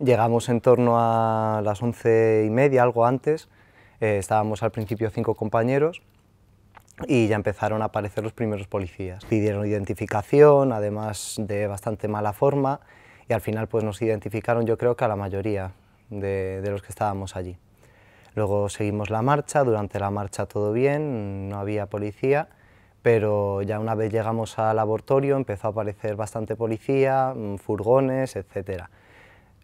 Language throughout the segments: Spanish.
Llegamos en torno a las once y media, algo antes. Eh, estábamos al principio cinco compañeros y ya empezaron a aparecer los primeros policías. Pidieron identificación, además de bastante mala forma, y al final pues, nos identificaron yo creo que a la mayoría de, de los que estábamos allí. Luego seguimos la marcha, durante la marcha todo bien, no había policía, pero ya una vez llegamos al laboratorio empezó a aparecer bastante policía, mm, furgones, etcétera.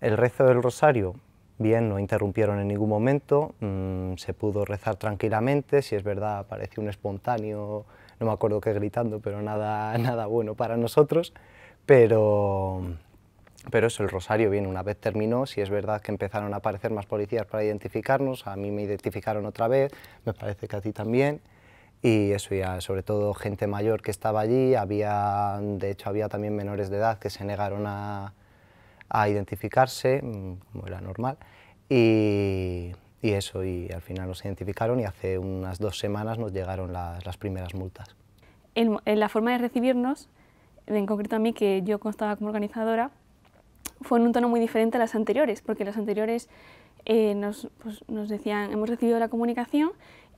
El rezo del rosario, bien, no interrumpieron en ningún momento, mm, se pudo rezar tranquilamente, si es verdad apareció un espontáneo, no me acuerdo qué gritando, pero nada, nada bueno para nosotros, pero, pero eso, el rosario, bien, una vez terminó, si es verdad que empezaron a aparecer más policías para identificarnos, a mí me identificaron otra vez, me parece que a ti también, y eso ya, sobre todo gente mayor que estaba allí, había, de hecho había también menores de edad que se negaron a a identificarse, mm, como era normal, y, eso, y al final nos identificaron y hace unas dos semanas nos llegaron las, primeras multas. en la forma de recibirnos, en concreto a mí, que yo constaba como organizadora, fue en un tono muy diferente a las anteriores, porque las anteriores eh, nos, pues, nos decían, hemos recibido la comunicación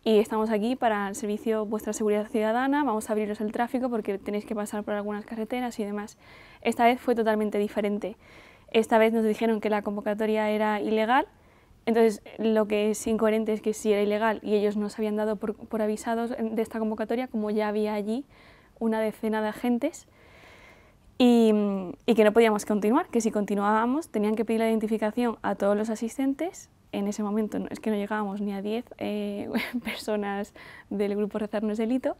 y estamos aquí para el servicio vuestra seguridad ciudadana, vamos a abriros el tráfico porque tenéis que pasar por algunas carreteras y demás. Esta vez fue totalmente diferente. Esta vez nos dijeron que la convocatoria era ilegal, entonces lo que es incoherente es que si era ilegal y ellos nos habían dado por, avisados de esta convocatoria, como ya había allí una decena de agentes, y, que no podíamos continuar, que si continuábamos tenían que pedir la identificación a todos los asistentes. En ese momento es que no llegábamos ni a 10 eh, personas del grupo es Delito.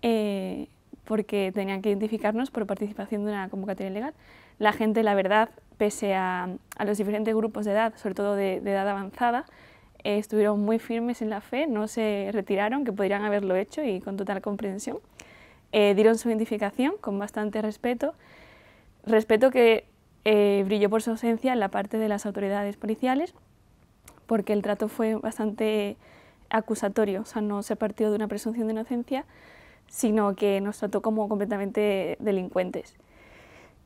Eh, porque tenían que identificarnos por participación de una convocatoria ilegal. La gente, la verdad, pese a, los diferentes grupos de edad, sobre todo de, edad avanzada, eh, estuvieron muy firmes en la fe, no se retiraron, que podrían haberlo hecho y con total comprensión. Eh, dieron su identificación con bastante respeto, respeto que eh, brilló por su ausencia en la parte de las autoridades policiales, porque el trato fue bastante acusatorio, o sea, no se partió de una presunción de inocencia, sino que nos trató como completamente delincuentes.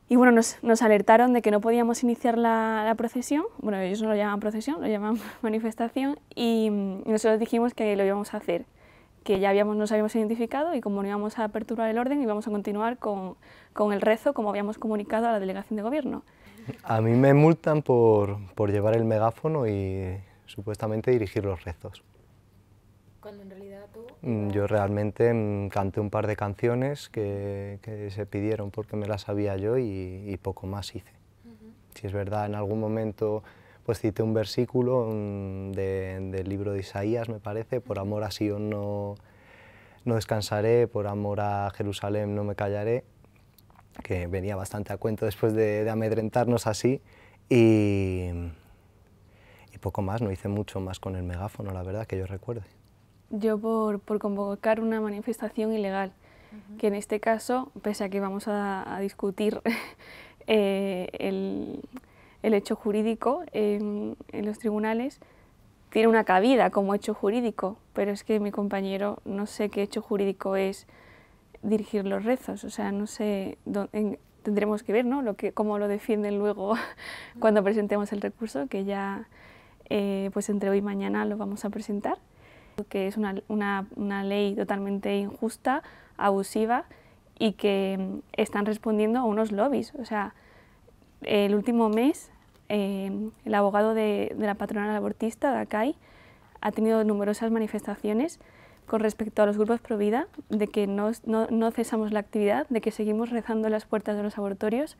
Y bueno, nos, alertaron de que no podíamos iniciar la, procesión, bueno, ellos no lo llaman procesión, lo llaman manifestación, y nosotros dijimos que lo íbamos a hacer, que ya habíamos, nos habíamos identificado y como no íbamos a aperturar el orden, íbamos a continuar con, el rezo como habíamos comunicado a la delegación de gobierno. A mí me multan por, por llevar el megáfono y supuestamente dirigir los rezos realidad mm, Yo realmente mm, canté un par de canciones que, se pidieron porque me las sabía yo y, poco más hice. Si es verdad, en algún momento pues cité un versículo mm, del libro de Isaías, me parece, por amor a Sion no, no descansaré, por amor a Jerusalén no me callaré, que venía bastante a cuento después de, amedrentarnos así y, y poco más, no hice mucho más con el megáfono, la verdad, que yo recuerde yo por, convocar una manifestación ilegal, que en este caso, pese a que vamos a, discutir eh, el, hecho jurídico en, los tribunales, tiene una cabida como hecho jurídico, pero es que mi compañero no sé qué hecho jurídico es dirigir los rezos, o sea, no sé, dónde, tendremos que ver ¿no? lo que, cómo lo defienden luego cuando presentemos el recurso, que ya eh, pues entre hoy y mañana lo vamos a presentar que es una, una, una ley totalmente injusta, abusiva y que mm, están respondiendo a unos lobbies. O sea, el último mes em, el abogado de, de, la patronal abortista, DACAI, ha tenido numerosas manifestaciones con respecto a los grupos vida, de que no, no, no, cesamos la actividad, de que seguimos rezando las puertas de los abortorios.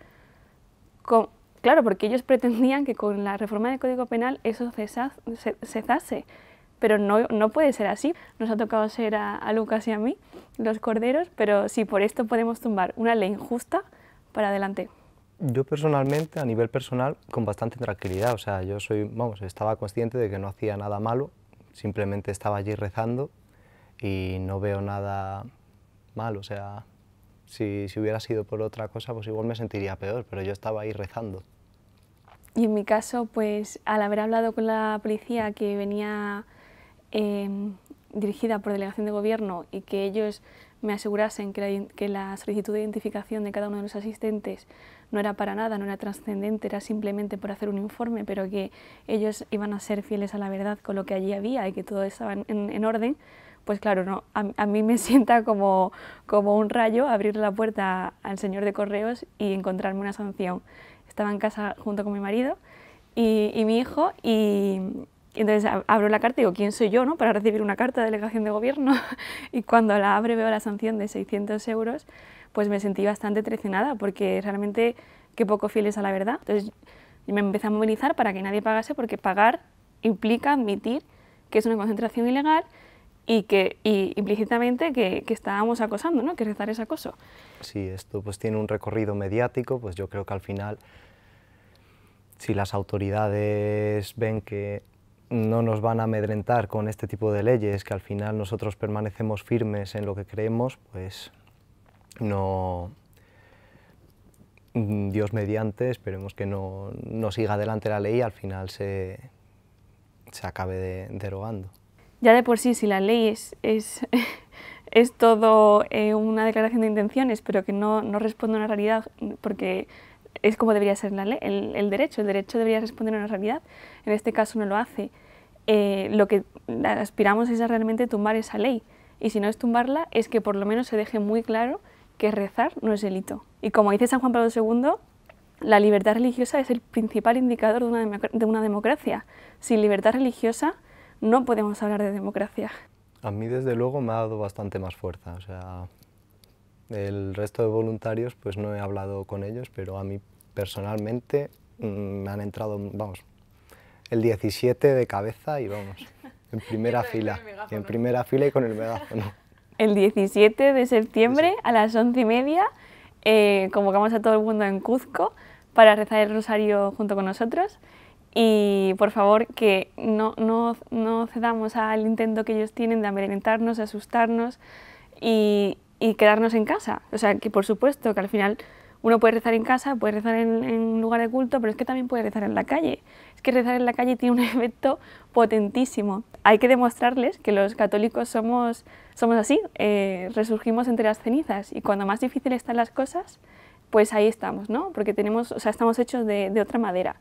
claro, porque ellos pretendían que con la reforma del Código Penal eso cesase pero no, no, puede ser así. Nos ha tocado ser a, Lucas y a mí los corderos, pero si por esto podemos tumbar una ley injusta, para adelante. Yo personalmente, a nivel personal, con bastante tranquilidad, o sea, yo soy, vamos, estaba consciente de que no hacía nada malo, simplemente estaba allí rezando y no veo nada malo, o sea, si, si hubiera sido por otra cosa, pues igual me sentiría peor, pero yo estaba ahí rezando. Y en mi caso, pues al haber hablado con la policía que venía Em, dirigida por delegación de gobierno y que ellos me asegurasen que la, que la, solicitud de identificación de cada uno de los asistentes no era para nada, no era trascendente, era simplemente por hacer un informe, pero que ellos iban a ser fieles a la verdad con lo que allí había y que todo estaba en, orden, pues claro, no, a, mí me sienta como, como un rayo abrir la puerta al señor de correos y encontrarme una sanción. Estaba en casa junto con mi marido y mi hijo y, entonces abro la carta y digo, ¿quién soy yo no? para recibir una carta de delegación de gobierno? y cuando la abre veo la sanción de 600 euros, pues me sentí bastante traicionada porque realmente qué poco fiel es a la verdad. Entonces me empecé a movilizar para que nadie pagase porque pagar implica admitir que es una concentración ilegal y que y implícitamente que, estábamos acosando, ¿no? que rezar es acoso. Si esto pues tiene un recorrido mediático, pues yo creo que al final si las autoridades ven que no nos van a amedrentar con este tipo de leyes, que al final nosotros permanecemos firmes en lo que creemos, pues no... Mm, Dios mediante, esperemos que no, siga adelante la ley y al final se, se acabe derogando. Ya de por sí, si la ley es, es, todo eh, una declaración de intenciones, pero que no, no responde a una realidad, porque es como debería ser la ley, el, derecho. El derecho debería responder a una realidad. En este caso no lo hace. Eh, lo que aspiramos es realmente tumbar esa ley. Y si no es tumbarla, es que por lo menos se deje muy claro que rezar no es delito. Y como dice San Juan Pablo II, la libertad religiosa es el principal indicador de una, de una democracia. Sin libertad religiosa no podemos hablar de democracia. A mí desde luego me ha dado bastante más fuerza. O sea, el resto de voluntarios, pues no he hablado con ellos, pero a mí personalmente mm, me han entrado, vamos, el 17 de cabeza y vamos, en primera fila, en primera fila y con el megáfono. El 17 de septiembre a las once y media eh, convocamos a todo el mundo en Cuzco para rezar el rosario junto con nosotros y por favor que no, no, no cedamos al intento que ellos tienen de amedrentarnos, asustarnos y, y quedarnos en casa. O sea, que por supuesto que al final uno puede rezar en casa, puede rezar en, un lugar de culto, pero es que también puede rezar en la calle. Es que rezar en la calle tiene un efecto potentísimo. Hay que demostrarles que los católicos somos, somos así, eh, resurgimos entre las cenizas y cuando más difíciles están las cosas, pues ahí estamos, ¿no? Porque tenemos, o sea, estamos hechos de otra madera.